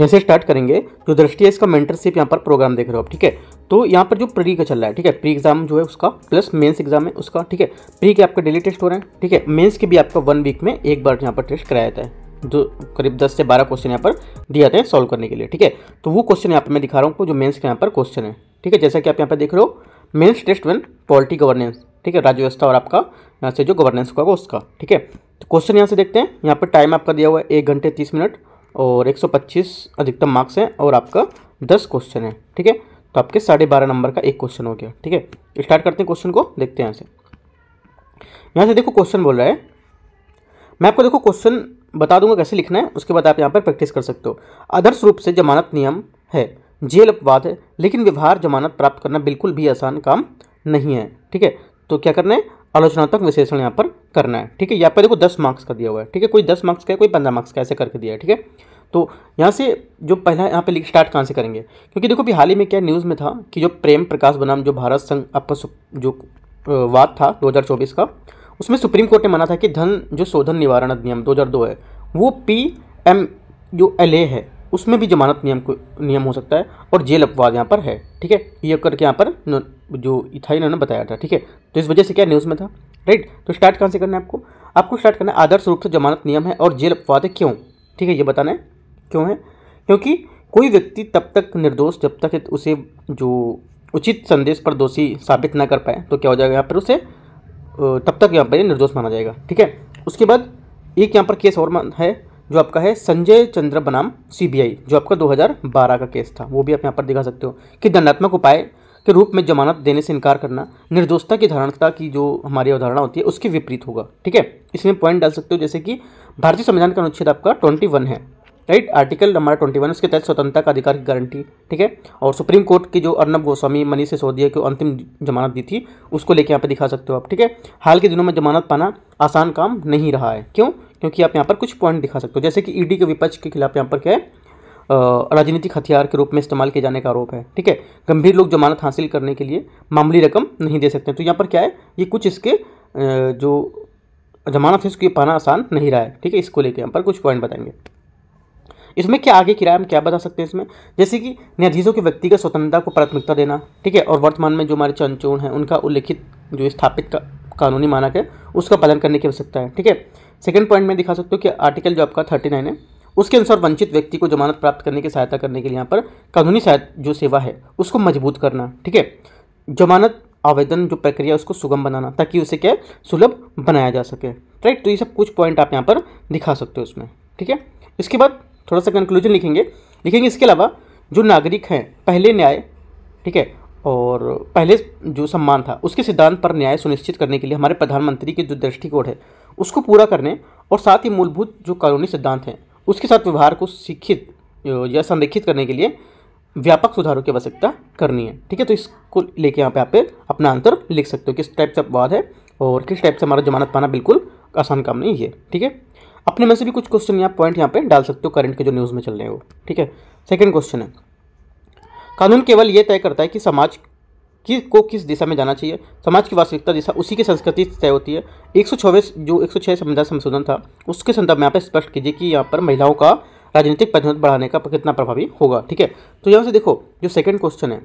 यहाँ से स्टार्ट करेंगे जो दृष्टि है इसका मेंटरशिप यहाँ पर प्रोग्राम देख रहे हो आप ठीक है तो यहाँ पर जो प्री का चल रहा है ठीक है प्री एग्जाम जो है उसका प्लस मेंस एग्जाम है उसका ठीक है प्री के आपका डेली टेस्ट हो रहे हैं ठीक है मेंस के भी आपका वन वीक में एक बार यहाँ पर टेस्ट कराया जाता है जो करीब दस से बारह क्वेश्चन यहाँ पर दिए जाते हैं सॉल्व करने के लिए ठीक है तो वो क्वेश्चन यहाँ पर मैं दिखा रहा हूँ जो मेन्स के यहाँ पर क्वेश्चन है ठीक है जैसा कि आप यहाँ पर देख रहे हो mains test one polity governance ठीक है राज्य व्यवस्था और आपका यहाँ से जो गवर्नेंस होगा उसका ठीक है तो क्वेश्चन यहाँ से देखते हैं यहाँ पर टाइम आपका दिया हुआ है एक घंटे तीस मिनट और 125 अधिकतम मार्क्स हैं और आपका 10 क्वेश्चन है ठीक है तो आपके साढ़े बारह नंबर का एक क्वेश्चन हो गया ठीक है स्टार्ट करते हैं क्वेश्चन को देखते हैं यहाँ से यहाँ से देखो क्वेश्चन बोल रहा है मैं आपको देखो क्वेश्चन बता दूंगा कैसे लिखना है उसके बाद आप यहाँ पर प्रैक्टिस कर सकते हो आदर्श रूप से जमानत नियम है जेल अपवाद है लेकिन व्यवहार जमानत प्राप्त करना बिल्कुल भी आसान काम नहीं है ठीक है तो क्या करना है आलोचनात्मक विश्लेषण यहाँ पर करना है ठीक है यहाँ पर देखो दस मार्क्स का दिया हुआ है ठीक है कोई दस मार्क्स का है कोई पंद्रह मार्क्स का ऐसे करके दिया है ठीक है तो यहाँ से जो पहला यहाँ पे स्टार्ट कहाँ से करेंगे क्योंकि देखो अभी हाल ही में क्या न्यूज़ में था कि जो प्रेम प्रकाश बनाम जो भारत संघ अपस जो वाद था दो का उसमें सुप्रीम कोर्ट ने माना था कि धन जो शोधन निवारण अधिनियम दो है वो पी एम जो एल ए है उसमें भी जमानत नियम को नियम हो सकता है और जेल अपवाद यहाँ पर है ठीक है ये करके यहाँ पर जो इथाइन ना बताया था ठीक है तो इस वजह से क्या न्यूज़ में था राइट तो स्टार्ट कहाँ से करना है आपको आपको स्टार्ट करना है आदर्श रूप से जमानत नियम है और जेल अपवाद क्यों ठीक है ये बताना है क्यों है क्योंकि कोई व्यक्ति तब तक निर्दोष जब तक उसे जो उचित संदेश पर दोषी साबित ना कर पाए तो क्या हो जाएगा यहाँ पर उसे तब तक यहाँ पर निर्दोष माना जाएगा ठीक है उसके बाद एक यहाँ पर केस और है जो आपका है संजय चंद्र बनाम सीबीआई जो आपका 2012 का केस था वो भी आप यहाँ पर दिखा सकते हो कि दंडात्मक उपाय के रूप में जमानत देने से इनकार करना निर्दोषता की धारणता की जो हमारी अवधारणा होती है उसके विपरीत होगा ठीक है इसमें पॉइंट डाल सकते हो जैसे कि भारतीय संविधान का अनुच्छेद आपका ट्वेंटी वन है राइट आर्टिकल हमारा ट्वेंटी वन उसके तहत स्वतंत्रता का अधिकार की गारंटी ठीक है और सुप्रीम कोर्ट की जो अर्नब गोस्वामी मनीष सिसोदिया को अंतिम जमानत दी थी उसको लेके यहाँ पे दिखा सकते हो आप ठीक है हाल के दिनों में जमानत पाना आसान काम नहीं रहा है क्यों क्योंकि आप यहाँ पर कुछ पॉइंट दिखा सकते हो जैसे कि ईडी e के विपक्ष के खिलाफ यहाँ पर क्या है राजनीतिक हथियार के रूप में इस्तेमाल किए जाने का आरोप है ठीक है गंभीर लोग जमानत हासिल करने के लिए मामूली रकम नहीं दे सकते तो यहाँ पर क्या है ये कुछ इसके जो जमानत है उसकी पाना आसान नहीं रहा है ठीक है इसको लेके हम पर कुछ पॉइंट बताएंगे इसमें क्या आगे किराया हम क्या बता सकते हैं इसमें जैसे कि न्यायाधीशों के व्यक्तिगत स्वतंत्रता को प्राथमिकता देना ठीक है और वर्तमान में जो हमारे चंचोण हैं उनका उल्लिखित जो स्थापित का, कानूनी मानक है उसका पालन करने की आवश्यकता है ठीक है सेकेंड पॉइंट में दिखा सकते हो कि आर्टिकल जो आपका थर्टी नाइन है उसके अनुसार वंचित व्यक्ति को जमानत प्राप्त करने की सहायता करने के लिए यहाँ पर कानूनी सहायता जो सेवा है उसको मजबूत करना ठीक है जमानत आवेदन जो प्रक्रिया उसको सुगम बनाना ताकि उसे क्या सुलभ बनाया जा सके राइट तो ये सब कुछ पॉइंट आप यहाँ पर दिखा सकते हो उसमें ठीक है इसके बाद थोड़ा सा कंक्लूजन लिखेंगे लिखेंगे इसके अलावा जो नागरिक हैं पहले न्याय ठीक है और पहले जो सम्मान था उसके सिद्धांत पर न्याय सुनिश्चित करने के लिए हमारे प्रधानमंत्री के जो दृष्टिकोण है उसको पूरा करने और साथ ही मूलभूत जो कानूनी सिद्धांत हैं उसके साथ व्यवहार को शिक्षित या संरक्षित करने के लिए व्यापक सुधारों की आवश्यकता करनी है ठीक है तो इसको लेके यहाँ पे आप अपना आंसर लिख सकते हो किस टाइप से अपवाद है और किस टाइप से हमारा जमानत पाना बिल्कुल आसान काम नहीं है ठीक है अपने में से भी कुछ क्वेश्चन या पॉइंट यहाँ पे डाल सकते हो करंट के जो न्यूज़ में चल रहे हो ठीक है सेकेंड क्वेश्चन है कानून केवल ये तय करता है कि समाज कि को किस दिशा में जाना चाहिए समाज की वास्तविकता दिशा उसी की संस्कृति तय होती है एक जो एक सौ संविधान संशोधन था उसके संदर्भ में यहाँ पर स्पष्ट कीजिए कि यहाँ पर महिलाओं का राजनीतिक प्रतिनिधित्व बढ़ाने का कितना प्रभावी होगा ठीक है तो यहाँ से देखो जो सेकंड क्वेश्चन है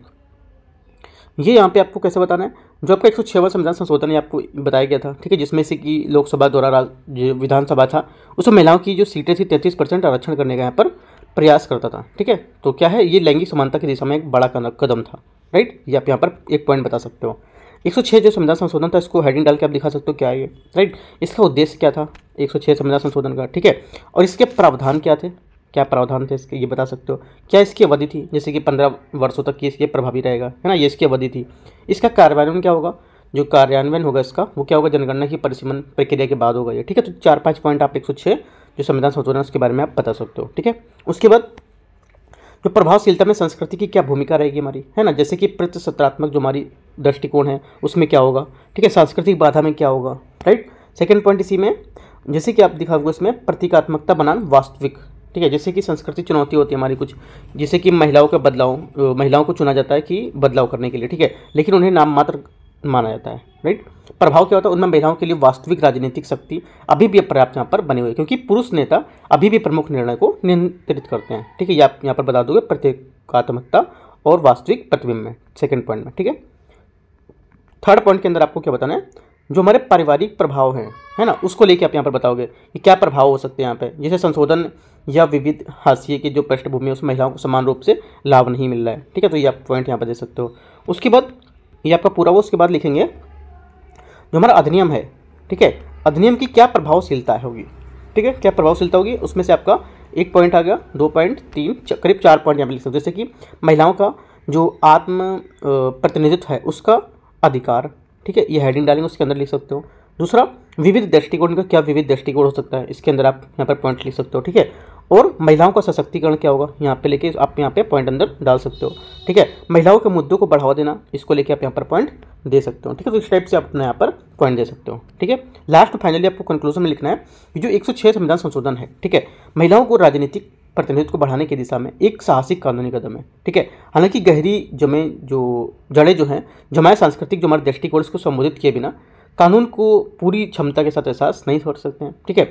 ये यहाँ पे आपको कैसे बताना है जो आपका एक सौ छः संविधान संशोधन ये आपको बताया गया था ठीक है जिसमें से कि लोकसभा द्वारा जो विधानसभा था उसमें महिलाओं की जो सीटें थी तैंतीस परसेंट आरक्षण करने का यहाँ पर प्रयास करता था ठीक है तो क्या है ये लैंगिक समानता की दिशा में एक बड़ा कदम था राइट ये आप यहाँ पर एक पॉइंट बता सकते हो 106 जो संविधान संशोधन था इसको हेडिंग डाल के आप दिखा सकते हो क्या ये राइट इसका उद्देश्य क्या था 106 संविधान संशोधन का ठीक है और इसके प्रावधान क्या थे क्या प्रावधान थे इसके ये बता सकते हो क्या इसकी अवधि थी जैसे कि पंद्रह वर्षों तक ये इसके प्रभावी रहेगा है ना ये इसकी अवधि थी इसका कार्यान्वयन क्या होगा जो कार्यान्वयन होगा इसका वो क्या होगा जनगणना की परिसीमन प्रक्रिया के बाद होगा ये ठीक है तो चार पाँच पॉइंट आप एक जो संविधान संशोधन उसके बारे में आप बता सकते हो ठीक है उसके बाद जो प्रभावशीलता में संस्कृति की क्या भूमिका रहेगी हमारी है ना जैसे कि प्रतिसत्रात्मक जो हमारी दृष्टिकोण है उसमें क्या होगा ठीक है सांस्कृतिक बाधा में क्या होगा राइट सेकेंड पॉइंट इसी में जैसे कि आप दिखाओगे उसमें इसमें प्रतीकात्मकता बनाम वास्तविक ठीक है जैसे कि संस्कृति चुनौती होती है हमारी कुछ जैसे कि महिलाओं का बदलाव महिलाओं को चुना जाता है कि बदलाव करने के लिए ठीक है लेकिन उन्हें नाम मात्र माना जाता है राइट प्रभाव क्या होता है उनमें महिलाओं के लिए वास्तविक राजनीतिक शक्ति अभी भी पर्याप्त यहाँ पर बनी हुई है क्योंकि पुरुष नेता अभी भी प्रमुख निर्णय को नियंत्रित करते हैं ठीक है या यहाँ पर बता दोगे प्रत्येकात्मकता और वास्तविक प्रतिबिंब में सेकेंड पॉइंट में ठीक है थर्ड पॉइंट के अंदर आपको क्या बताना है जो हमारे पारिवारिक प्रभाव हैं है ना उसको लेके आप यहाँ पर बताओगे कि क्या प्रभाव हो सकते हैं यहाँ पे जैसे संशोधन या विविध हाशिए की जो पृष्ठभूमि है उसमें महिलाओं को समान रूप से लाभ नहीं मिल रहा है ठीक है तो ये आप पॉइंट यहाँ पर दे सकते हो उसके बाद ये आपका पूरा वो उसके बाद लिखेंगे जो हमारा अधिनियम है ठीक है अधिनियम की क्या प्रभावशीलता होगी ठीक है क्या प्रभावशीलता होगी उसमें से आपका एक पॉइंट आ गया दो पॉइंट तीन करीब चार पॉइंट यहाँ पर लिख सकते जैसे कि महिलाओं का जो आत्म प्रतिनिधित्व है उसका अधिकार ठीक है ये हेडिंग डालेंगे उसके अंदर लिख सकते हो दूसरा विविध दृष्टिकोण का क्या विविध दृष्टिकोण हो सकता है इसके अंदर आप यहाँ पर पॉइंट लिख सकते हो ठीक है और महिलाओं का सशक्तिकरण क्या होगा यहाँ पे लेके आप यहाँ पे पॉइंट अंदर डाल सकते हो ठीक है महिलाओं के मुद्दों को बढ़ावा देना इसको लेके आप यहाँ पर पॉइंट दे सकते हो ठीक है तो इस टाइप से आप अपने यहाँ पर पॉइंट दे सकते हो ठीक है लास्ट फाइनली आपको कंक्लूजन में लिखना है कि जो एक संविधान संशोधन है ठीक है महिलाओं को राजनीतिक प्रतिनिधित्व को बढ़ाने की दिशा में एक साहसिक कानूनी कदम है ठीक है हालांकि गहरी जमे जो जड़ें जो हैं जमाए सांस्कृतिक जो हमारे दृष्टिकोण इसको संबोधित किए बिना कानून को पूरी क्षमता के साथ एहसास नहीं छोड़ सकते हैं ठीक है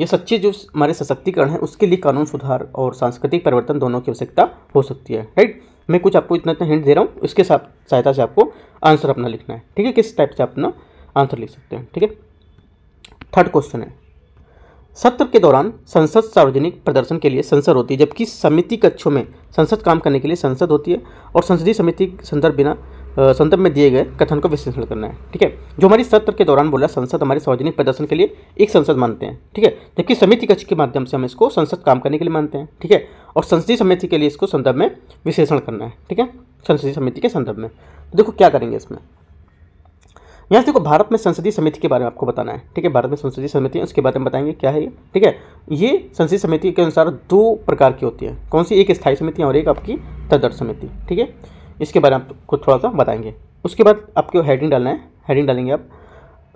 ये सच्चे जो हमारे सशक्तिकरण है उसके लिए कानून सुधार और सांस्कृतिक परिवर्तन दोनों की आवश्यकता हो सकती है राइट मैं कुछ आपको इतना इतना हिंट दे रहा हूँ इसके साथ सहायता से आपको आंसर अपना लिखना है ठीक है किस टाइप से अपना आंसर लिख सकते हैं ठीक है थर्ड क्वेश्चन है सत्र के दौरान संसद सार्वजनिक प्रदर्शन के लिए संसद होती है जबकि समिति कक्षों में संसद काम करने के लिए संसद होती है और संसदीय समिति संदर्भ बिना संदर्भ में दिए गए कथन को विश्लेषण करना है ठीक है जो हमारी सत्र के दौरान बोला संसद हमारे सार्वजनिक प्रदर्शन के लिए एक संसद मानते हैं ठीक है जबकि समिति कक्ष के माध्यम से हम इसको संसद काम करने के लिए मानते हैं ठीक है और संसदीय समिति के लिए इसको संदर्भ में विश्लेषण करना है ठीक है संसदीय समिति के संदर्भ में तो देखो क्या करेंगे इसमें यहाँ से देखो भारत में संसदीय समिति के बारे में आपको बताना है ठीक है भारत में संसदीय समिति उसके बारे में बताएंगे क्या है ये ठीक है ये संसदीय समिति के अनुसार दो प्रकार की होती है कौन सी एक स्थायी समिति और एक आपकी तदर्थ समिति ठीक है इसके बारे में आपको थोड़ा सा बताएंगे उसके बाद आपको हेडिंग डालना है हेडिंग डालेंगे आप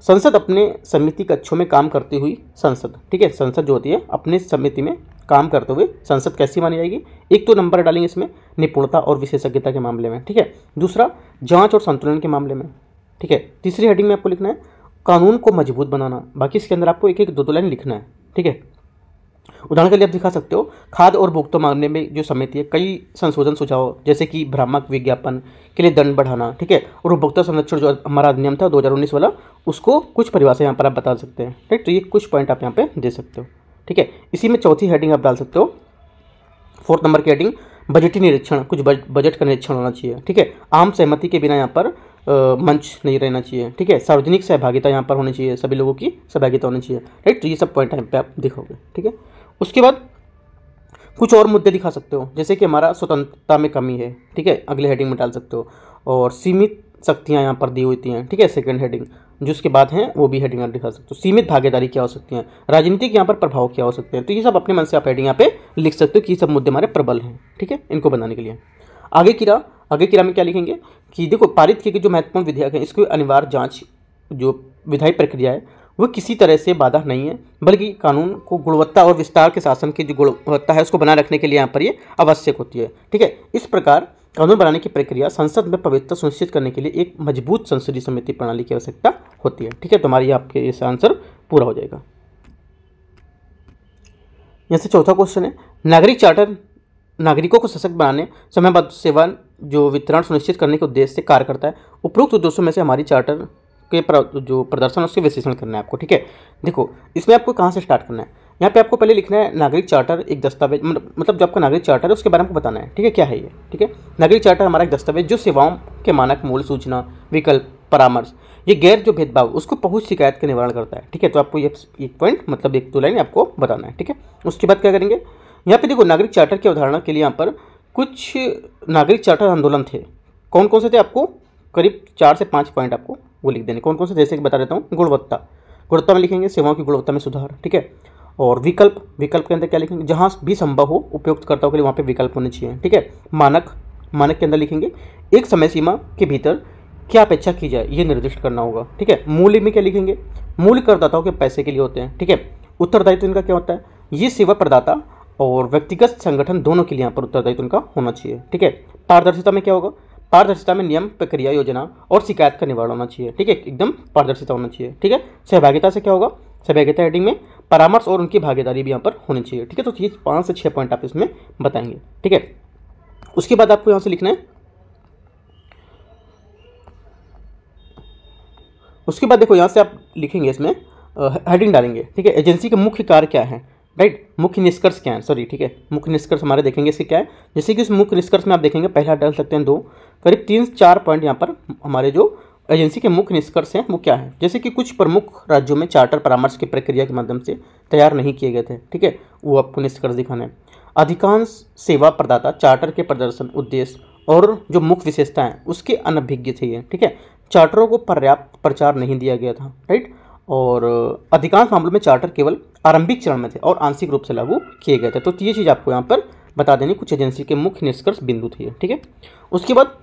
संसद अपने समिति कक्षों में काम करती हुई संसद ठीक है संसद जो होती है अपने समिति में काम करते हुए संसद कैसी मानी जाएगी एक तो नंबर डालेंगे इसमें निपुणता और विशेषज्ञता के मामले में ठीक है दूसरा जांच और संतुलन के मामले में ठीक है तीसरी हेडिंग में आपको लिखना है कानून को मजबूत बनाना बाकी इसके अंदर आपको एक एक दो दो लाइन लिखना है ठीक है उदाहरण के लिए आप दिखा सकते हो खाद और भुगतो मांगने में जो समिति है कई संशोधन सुझाव जैसे कि भ्रामक विज्ञापन के लिए दंड बढ़ाना ठीक है और उपभोक्ता संरक्षण जो हमारा अधिनियम था 2019 वाला उसको कुछ परिभाषा यहाँ पर आप बता सकते हैं ठीक तो ये कुछ पॉइंट आप यहाँ पे दे सकते हो ठीक है इसी में चौथी हेडिंग आप डाल सकते हो फोर्थ नंबर की हेडिंग बजटी निरीक्षण कुछ बजट का निरीक्षण होना चाहिए ठीक है आम सहमति के बिना यहाँ पर आ, मंच नहीं रहना चाहिए ठीक है सार्वजनिक सहभागिता यहाँ पर होनी चाहिए सभी लोगों की सहभागिता होनी चाहिए राइट तो ये सब पॉइंट यहाँ पे आप दिखोगे ठीक है उसके बाद कुछ और मुद्दे दिखा सकते हो जैसे कि हमारा स्वतंत्रता में कमी है ठीक है अगले हेडिंग में डाल सकते हो और सीमित शक्तियाँ यहाँ पर दी थी हैं ठीक है सेकेंड हेडिंग जो उसके बाद हैं वो भी हेडिंग आप दिखा सकते हो सीमित भागीदारी क्या हो सकती है राजनीतिक यहाँ पर प्रभाव क्या हो सकते हैं तो ये सब अपने मन से आप हेडिंग यहाँ पे लिख सकते हो कि ये सब मुद्दे हमारे प्रबल हैं ठीक है इनको बनाने के लिए आगे किरा आगे किरा में क्या लिखेंगे कि देखो पारित किए गए जो महत्वपूर्ण विधेयक हैं इसको अनिवार्य जाँच जो विधायी प्रक्रिया है वह किसी तरह से बाधा नहीं है बल्कि कानून को गुणवत्ता और विस्तार के शासन की जो गुणवत्ता है उसको बनाए रखने के लिए यहाँ पर ये आवश्यक होती है ठीक है इस प्रकार कानून बनाने की प्रक्रिया संसद में पवित्रता सुनिश्चित करने के लिए एक मजबूत संसदीय समिति प्रणाली की आवश्यकता होती है ठीक है तो आपके ये आंसर पूरा हो जाएगा यहाँ से चौथा क्वेश्चन है नागरिक चार्टर नागरिकों को सशक्त बनाने समयबद्ध सेवा जो वितरण सुनिश्चित करने के उद्देश्य से कार्य करता है उपरोक्त उद्देश्यों में से हमारी चार्टर के प्र, जो प्रदर्शन उसके विश्लेषण करना है आपको ठीक है देखो इसमें आपको कहाँ से स्टार्ट करना है यहाँ पे आपको पहले लिखना है नागरिक चार्टर एक दस्तावेज मतलब, मतलब जो आपका नागरिक चार्टर है उसके बारे में बताना है ठीक है क्या है ये ठीक है नागरिक चार्टर हमारा एक दस्तावेज जो सेवाओं के मानक मूल सूचना विकल्प परामर्श ये गैर जो भेदभाव उसको पहुंच शिकायत का निवारण करता है ठीक है तो आपको ये एक पॉइंट मतलब एक दो लाइन आपको बताना है ठीक है उसके बाद क्या करेंगे यहाँ पे देखो नागरिक चार्टर की अवधारणा के लिए यहाँ पर कुछ नागरिक चार्टर आंदोलन थे कौन कौन से थे आपको करीब चार से पाँच पॉइंट आपको वो लिख देने कौन कौन से जैसे कि बता देता हूँ गुणवत्ता गुणवत्ता में लिखेंगे सेवाओं की गुणवत्ता में सुधार ठीक है और विकल्प विकल्प के अंदर क्या लिखेंगे जहाँ भी संभव हो उपयोगकर्ताओं के लिए वहाँ पर विकल्प होने चाहिए ठीक है मानक मानक के अंदर लिखेंगे एक समय सीमा के भीतर क्या अपेक्षा की जाए ये निर्दिष्ट करना होगा ठीक है मूल्य में क्या लिखेंगे मूल्य करदाताओं के पैसे के लिए होते हैं ठीक है उत्तरदायित्व इनका क्या होता है ये सेवा प्रदाता और व्यक्तिगत संगठन दोनों के लिए यहाँ पर उत्तरदायित्व उनका होना चाहिए ठीक है पारदर्शिता में क्या होगा पारदर्शिता में नियम प्रक्रिया योजना और शिकायत का निवारण होना चाहिए ठीक है एकदम पारदर्शिता होना चाहिए ठीक है सहभागिता से क्या होगा सहभागिता हेडिंग में परामर्श और उनकी भागीदारी भी यहाँ पर होनी चाहिए ठीक है तो ये पाँच से छः पॉइंट आप इसमें बताएंगे ठीक है उसके बाद आपको यहाँ से लिखना है उसके बाद देखो यहाँ से आप लिखेंगे इसमें हेडिंग डालेंगे ठीक है एजेंसी के मुख्य कार्य क्या है राइट मुख्य निष्कर्ष क्या है सॉरी ठीक है मुख्य निष्कर्ष हमारे देखेंगे इसके क्या है जैसे कि उस मुख्य निष्कर्ष में आप देखेंगे पहला डाल सकते हैं दो करीब तीन चार पॉइंट यहाँ पर हमारे जो एजेंसी के मुख्य निष्कर्ष हैं वो क्या है जैसे कि कुछ प्रमुख राज्यों में चार्टर परामर्श की प्रक्रिया के माध्यम से तैयार नहीं किए गए थे ठीक है वो आपको निष्कर्ष दिखाना है अधिकांश सेवा प्रदाता चार्टर के प्रदर्शन उद्देश्य और जो मुख्य विशेषता है उसके अनभिज्ञ थे ये ठीक है चार्टरों को पर्याप्त प्रचार नहीं दिया गया था राइट और अधिकांश मामलों में चार्टर केवल आरंभिक चरण में थे और आंशिक रूप से लागू किए गए थे तो ये चीज़ आपको यहाँ पर बता देनी कुछ एजेंसी के मुख्य निष्कर्ष बिंदु थे ठीक है उसके बाद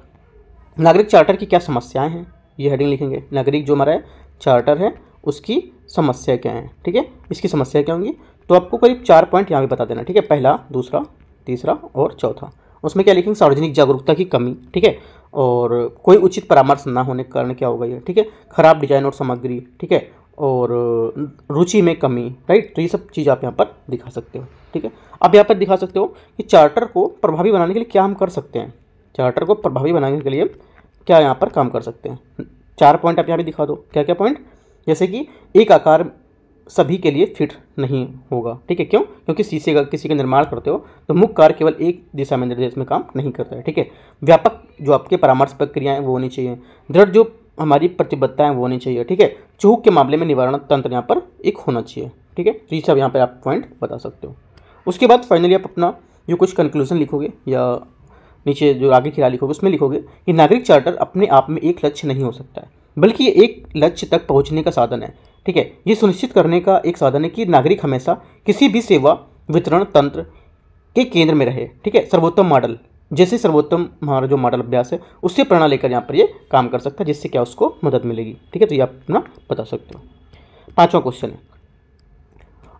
नागरिक चार्टर की क्या समस्याएं हैं ये हेडिंग लिखेंगे नागरिक जो हमारा चार्टर है उसकी समस्या क्या है ठीक है इसकी समस्या क्या होंगी तो आपको करीब चार पॉइंट यहाँ पर बता देना ठीक है पहला दूसरा तीसरा और चौथा उसमें क्या लिखेंगे सार्वजनिक जागरूकता की कमी ठीक है और कोई उचित परामर्श ना होने के कारण क्या होगा ये ठीक है खराब डिजाइन और सामग्री ठीक है और रुचि में कमी राइट तो ये सब चीज़ आप यहाँ पर दिखा सकते हो ठीक है आप यहाँ पर दिखा सकते हो कि चार्टर को प्रभावी बनाने के लिए क्या हम कर सकते हैं चार्टर को प्रभावी बनाने के लिए क्या यहाँ पर काम कर सकते हैं चार पॉइंट आप यहाँ भी दिखा दो क्या क्या पॉइंट जैसे कि एक आकार सभी के लिए फिट नहीं होगा ठीक है क्यों क्योंकि शीशे का किसी का निर्माण करते हो तो मुख्य कार्य केवल एक दिशा में निर्देश में काम नहीं करता है ठीक है व्यापक जो आपके परामर्श प्रक्रियाएं वो होनी चाहिए दृढ़ जो हमारी प्रतिबद्धताएं वो होनी चाहिए ठीक है चूक के मामले में निवारण तंत्र यहाँ पर एक होना चाहिए ठीक है तो ये सब यहाँ पर आप पॉइंट बता सकते हो उसके बाद फाइनली आप अपना जो कुछ कंक्लूजन लिखोगे या नीचे जो आगे खिला लिखोगे उसमें लिखोगे कि नागरिक चार्टर अपने आप में एक लक्ष्य नहीं हो सकता है बल्कि ये एक लक्ष्य तक पहुँचने का साधन है ठीक है ये सुनिश्चित करने का एक साधन है कि नागरिक हमेशा किसी भी सेवा वितरण तंत्र के केंद्र में रहे ठीक है सर्वोत्तम मॉडल जैसे सर्वोत्तम हमारा जो मॉडल अभ्यास है उससे प्रेरणा लेकर यहाँ पर ये काम कर सकता है जिससे क्या उसको मदद मिलेगी ठीक है तो ये आप अपना बता सकते हो पाँचवा क्वेश्चन है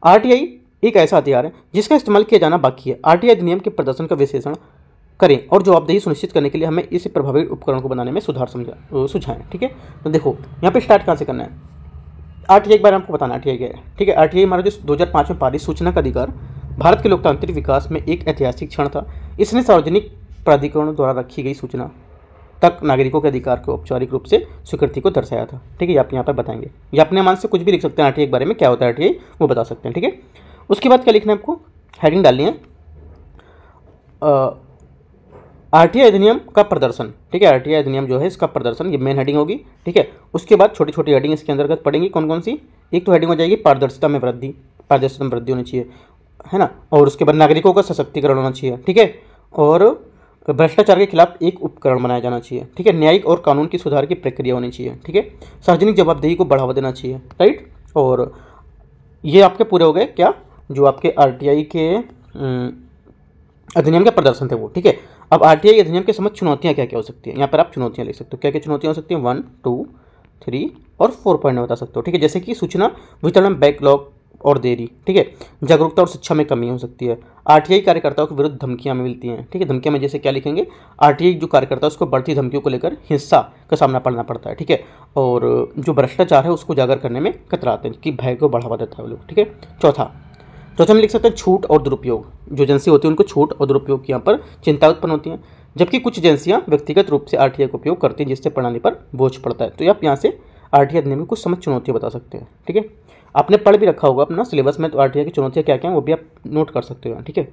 आरटीआई एक ऐसा हथियार है जिसका इस्तेमाल किया जाना बाकी है आरटीआई अधिनियम के प्रदर्शन का विश्लेषण करें और जवाबदेही सुनिश्चित करने के लिए हमें इसे प्रभावी उपकरण को बनाने में सुधार समझा सुझाएं ठीक है तो देखो यहाँ पे स्टार्ट कहाँ से करना है आर टी के बारे में आपको बताना आर गया क्या है ठीक है आर टी आई हमारा जो दो हज़ार पाँच में पारित सूचना का अधिकार भारत के लोकतांत्रिक विकास में एक ऐतिहासिक क्षण था इसने सार्वजनिक प्राधिकरणों द्वारा रखी गई सूचना तक नागरिकों के अधिकार को औपचारिक रूप से स्वीकृति को दर्शाया था ठीक है आप यहाँ पर बताएंगे या अपने मान से कुछ भी लिख सकते हैं आरटीए के बारे में क्या होता है आरटीए वो बता सकते हैं ठीक है उसके बाद क्या लिखना है आपको हेडिंग डालनी है आरटीआई अधिनियम का प्रदर्शन ठीक है आरटीआई अधिनियम जो है इसका प्रदर्शन ये मेन हेडिंग होगी ठीक है उसके बाद छोटी छोटी हेडिंग इसके अंतर्गत पड़ेंगी कौन कौन सी एक तो हेडिंग हो जाएगी पारदर्शिता में वृद्धि पारदर्शिता में वृद्धि होनी चाहिए है ना और उसके बाद नागरिकों का सशक्तिकरण होना चाहिए ठीक है और भ्रष्टाचार के खिलाफ एक उपकरण बनाया जाना चाहिए ठीक है न्यायिक और कानून की सुधार की प्रक्रिया होनी चाहिए ठीक है सार्वजनिक जवाबदेही को बढ़ावा देना चाहिए राइट और ये आपके पूरे हो गए क्या जो आपके आर के अधिनियम के प्रदर्शन थे वो ठीक है अब आर अधिनियम के समझ चुनौतियाँ क्या क्या हो सकती हैं यहाँ पर आप चुनौतियाँ लिख सकते हो क्या क्या चुनौतियाँ हो सकती हैं वन टू थ्री और फोर पॉइंट बता सकते हो ठीक है जैसे कि सूचना वितरण बैकलॉग और देरी ठीक है जागरूकता और शिक्षा में कमी हो सकती है आरटीआई कार्यकर्ताओं के विरुद्ध धमकियां मिलती हैं ठीक है धमकियां में जैसे क्या लिखेंगे आरटीआई जो कार्यकर्ता है उसको बढ़ती धमकियों को लेकर हिंसा का सामना पड़ना पड़ता है ठीक है और जो भ्रष्टाचार है उसको जागर करने में कतराते हैं कि भय को बढ़ावा देता है लोग ठीक है चौथा चौथा में लिख सकते हैं छूट और दुरुपयोग जो एजेंसी होती है उनको छूट और दुरुपयोग की यहाँ पर चिंता उत्पन्न होती है जबकि कुछ एजेंसियाँ व्यक्तिगत रूप से आर का उपयोग करती हैं जिससे प्रणाली पर बोझ पड़ता है तो आप यहाँ से आर अधिनियम में कुछ समझ चुनौतियाँ बता सकते हैं ठीक है आपने पढ़ भी रखा होगा अपना सिलेबस में तो आर की चुनौतियाँ क्या क्या हैं वो भी आप नोट कर सकते हो ठीक है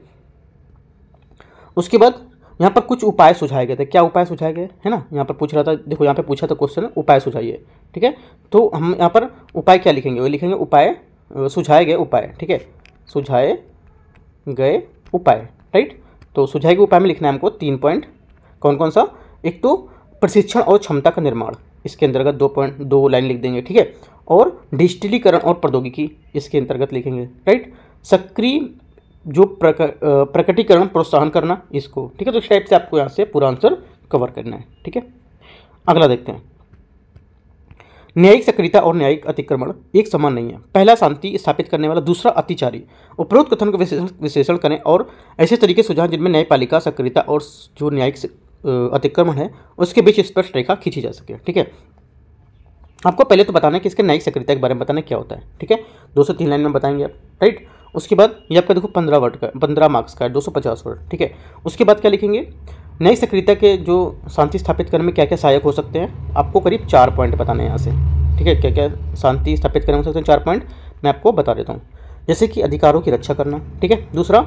उसके बाद यहाँ पर कुछ उपाय सुझाए गए थे क्या उपाय सुझाए गए है ना यहाँ पर पूछ रहा था देखो यहाँ पर पूछा था क्वेश्चन उपाय सुझाइए ठीक है तो हम यहाँ पर उपाय क्या लिखेंगे वो लिखेंगे उपाय सुझाए गए उपाय ठीक है सुझाए गए उपाय राइट तो सुझाए गए उपाय में लिखना है हमको तीन पॉइंट कौन कौन सा एक तो प्रशिक्षण और क्षमता का निर्माण इसके अंतर्गत दो पॉइंट दो लाइन लिख देंगे ठीक है और डिजिटलीकरण और प्रौद्योगिकी इसके अंतर्गत लिखेंगे राइट सक्रिय जो प्रक, प्रकटीकरण प्रोत्साहन करना इसको ठीक है तो शायद से आपको यहाँ से पूरा आंसर कवर करना है ठीक है अगला देखते हैं न्यायिक सक्रियता और न्यायिक अतिक्रमण एक समान नहीं है पहला शांति स्थापित करने वाला दूसरा अतिचारी उपरोक्त कथन का विश्लेषण करें और ऐसे तरीके सुझाव जिनमें न्यायपालिका सक्रियता और जो न्यायिक अतिक्रमण है उसके बीच स्पर्श रेखा खींची जा सके ठीक है आपको पहले तो बताना है कि इसके न्यायिक सक्रियता के बारे में बताना क्या होता है ठीक है दो से तीन लाइन में बताएंगे आप राइट उसके बाद ये आपका देखो पंद्रह वर्ड का पंद्रह मार्क्स का है दो सौ पचास वर्ड ठीक है उसके बाद क्या लिखेंगे नई सक्रियता के जो शांति स्थापित करने में क्या क्या सहायक हो सकते हैं आपको करीब चार पॉइंट बताने हैं यहाँ से ठीक है क्या क्या शांति स्थापित करने हो सकते हैं चार पॉइंट मैं आपको बता देता हूँ जैसे कि अधिकारों की रक्षा करना ठीक है दूसरा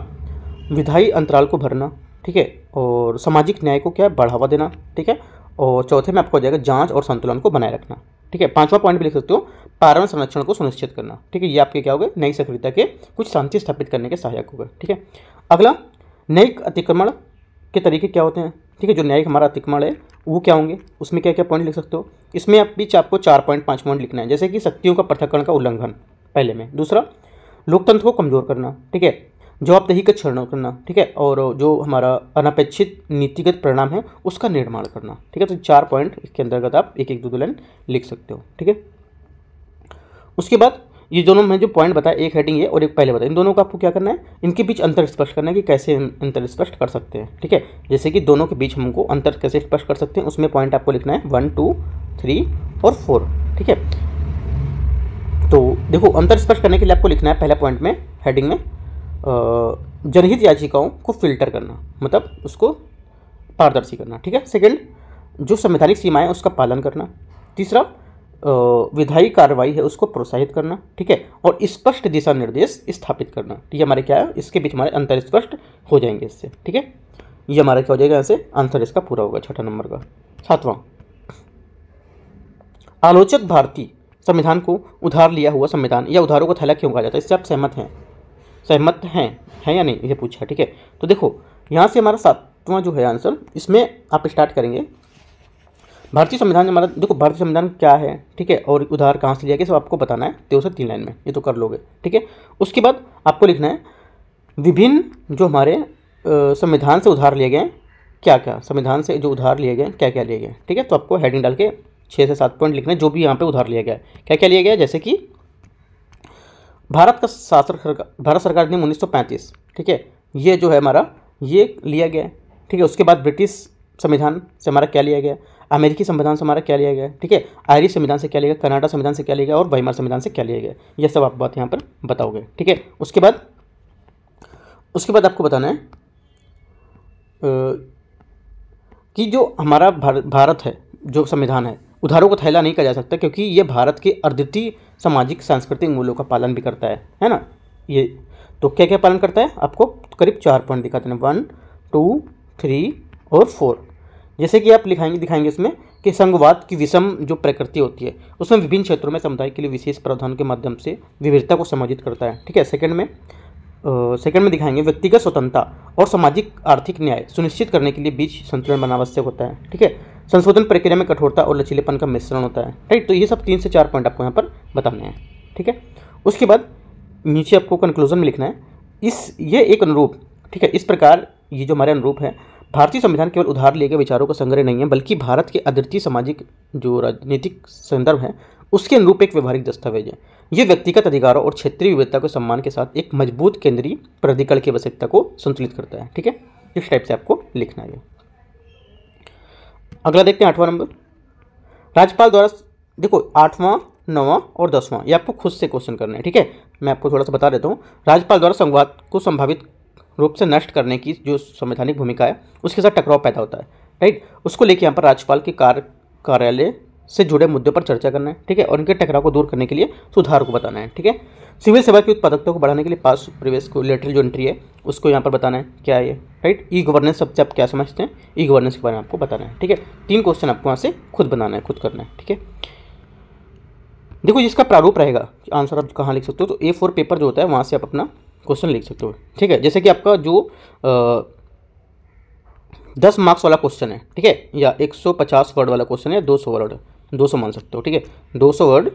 विधायी अंतराल को भरना ठीक है और सामाजिक न्याय को क्या बढ़ावा देना ठीक है और चौथे में आपको हो जाएगा जांच और संतुलन को बनाए रखना ठीक है पांचवा पॉइंट भी लिख सकते हो पर्यावरण संरक्षण को सुनिश्चित करना ठीक है ये आपके क्या हो गए नई सक्रियता के कुछ शांति स्थापित करने के सहायक हो गए ठीक है अगला न्यायिक अतिक्रमण के तरीके क्या होते हैं ठीक है जो न्यायिक हमारा अतिक्रमण है वो क्या होंगे उसमें क्या क्या पॉइंट लिख सकते हो इसमें आप बीच आपको चार पॉइंट पाँच पॉइंट लिखना है जैसे कि शक्तियों का पृथककरण का उल्लंघन पहले में दूसरा लोकतंत्र को कमज़ोर करना ठीक है जवाबदेही का क्षरण करना ठीक है और जो हमारा अनपेक्षित नीतिगत परिणाम है उसका निर्माण करना ठीक है तो चार पॉइंट इसके अंतर्गत आप एक एक दो दो लाइन लिख सकते हो ठीक है उसके बाद ये दोनों में जो पॉइंट बताया एक हेडिंग है और एक पहले बताया इन दोनों का आपको क्या करना है इनके बीच अंतर स्पष्ट करना है कि कैसे अंतर स्पष्ट कर सकते हैं ठीक है जैसे कि दोनों के बीच हमको अंतर कैसे स्पष्ट कर सकते हैं उसमें पॉइंट आपको लिखना है वन टू थ्री और फोर ठीक है तो देखो अंतर स्पष्ट करने के लिए आपको लिखना है पहला पॉइंट में हेडिंग में जनहित याचिकाओं को फिल्टर करना मतलब उसको पारदर्शी करना ठीक है सेकंड जो संवैधानिक सीमाएं उसका पालन करना तीसरा विधायी कार्रवाई है उसको प्रोत्साहित करना ठीक है और स्पष्ट दिशा निर्देश स्थापित करना ठीक है हमारे क्या है इसके बीच हमारे अंतर स्पष्ट हो जाएंगे इससे ठीक है ये हमारा क्या हो जाएगा ऐसे आंसर इसका पूरा होगा छठा नंबर का सातवां आलोचक भारती संविधान को उधार लिया हुआ संविधान या उधारों का थैला क्यों कहा जाता है इससे आप सहमत हैं सहमत हैं है या नहीं ये पूछा ठीक है तो देखो यहाँ से हमारा सातवां जो है आंसर इसमें आप स्टार्ट करेंगे भारतीय संविधान हमारा देखो भारतीय संविधान क्या है ठीक है और उधार कहाँ से लिया गया सब आपको बताना है तेरह से तीन लाइन में ये तो कर लोगे ठीक है उसके बाद आपको लिखना है विभिन्न जो हमारे संविधान से उधार लिए गए क्या क्या संविधान से जो उधार लिए गए क्या क्या लिए गए ठीक है तो आपको हेडिंग डाल के छः से सात पॉइंट लिखना है जो भी यहाँ पे उधार लिया गया है क्या क्या लिया गया जैसे कि भारत का शासन भारत सरकार सौ 1935 ठीक है ये जो है हमारा ये लिया गया ठीक है उसके बाद ब्रिटिश संविधान से हमारा क्या लिया गया अमेरिकी संविधान से हमारा क्या लिया गया ठीक है आयरिश संविधान से क्या लिया गया कनाडा संविधान से क्या लिया गया और बहिमार संविधान से क्या लिया गया ये सब आप बात यहाँ पर बताओगे ठीक है उसके बाद उसके बाद आपको बताना है कि जो हमारा भारत है जो संविधान है उधारों को थैला नहीं कहा जा सकता क्योंकि ये भारत के अद्वितीय सामाजिक सांस्कृतिक मूल्यों का पालन भी करता है है ना ये तो क्या क्या पालन करता है आपको करीब चार पॉइंट दिखाते हैं वन टू थ्री और फोर जैसे कि आप लिखाएंगे दिखाएंगे इसमें कि संघवाद की विषम जो प्रकृति होती है उसमें विभिन्न क्षेत्रों में समुदाय के लिए विशेष प्रावधान के माध्यम से विविधता को समाजित करता है ठीक है सेकेंड में सेकंड में दिखाएंगे व्यक्तिगत स्वतंत्रता और सामाजिक आर्थिक न्याय सुनिश्चित करने के लिए बीच संतुलन बना आवश्यक होता है ठीक है संशोधन प्रक्रिया में कठोरता और लचीलेपन का मिश्रण होता है राइट तो ये सब तीन से चार पॉइंट आपको यहाँ पर बताने हैं ठीक है उसके बाद नीचे आपको कंक्लूजन में लिखना है इस ये एक अनुरूप ठीक है इस प्रकार ये जो हमारे अनुरूप है भारतीय संविधान केवल उधार लिए गए विचारों का संग्रह नहीं है बल्कि भारत के अदृतीय सामाजिक जो राजनीतिक संदर्भ है उसके अनुरूप एक व्यवहारिक दस्तावेज है ये व्यक्तिगत अधिकारों और क्षेत्रीय विविधता के सम्मान के साथ एक मजबूत केंद्रीय प्राधिकरण की आवश्यकता को संतुलित करता है ठीक है इस टाइप से आपको लिखना है अगला देखते हैं आठवां नंबर राज्यपाल द्वारा देखो आठवां नौवां और दसवां ये आपको खुद से क्वेश्चन करना है ठीक है मैं आपको थोड़ा सा बता देता हूँ राज्यपाल द्वारा संवाद को संभावित रूप से नष्ट करने की जो संवैधानिक भूमिका है उसके साथ टकराव पैदा होता है राइट उसको लेके यहाँ पर राज्यपाल के कार्य कार्यालय से जुड़े मुद्दों पर चर्चा करना है ठीक है और इनके टकराव को दूर करने के लिए सुधार को बताना है ठीक है सिविल सेवा की उत्पादकता को बढ़ाने के लिए पास प्रवेश को लेटरल जो एंट्री है उसको यहाँ पर बताना है क्या है राइट ई गवर्नेंस सबसे आप क्या समझते हैं ई गवर्नेंस के बारे में आपको बताना है ठीक है तीन क्वेश्चन आपको वहाँ से खुद बनाना है खुद करना है ठीक है देखो जिसका प्रारूप रहेगा आंसर आप कहाँ लिख सकते हो तो ए फोर पेपर जो होता है वहाँ से आप अपना क्वेश्चन लिख सकते हो ठीक है जैसे कि आपका जो दस मार्क्स वाला क्वेश्चन है ठीक है या एक सौ पचास वर्ड वाला क्वेश्चन है दो सौ वर्ड दो सौ मान सकते हो ठीक है दो सौ वर्ड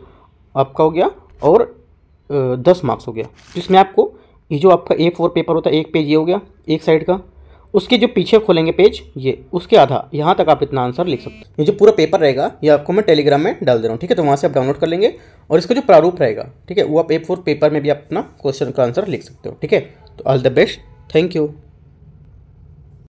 आपका हो गया और दस मार्क्स हो गया जिसमें आपको ये जो आपका ए फोर पेपर होता है एक पेज ये हो गया एक साइड का उसके जो पीछे खोलेंगे पेज ये उसके आधा यहाँ तक आप इतना आंसर लिख सकते हैं ये जो पूरा पेपर रहेगा ये आपको मैं टेलीग्राम में डाल दे रहा हूँ ठीक है तो वहाँ से आप डाउनलोड कर लेंगे और इसका जो प्रारूप रहेगा ठीक है वो आप ए फोर पेपर में भी आप अपना क्वेश्चन का आंसर लिख सकते हो ठीक है तो all the best thank you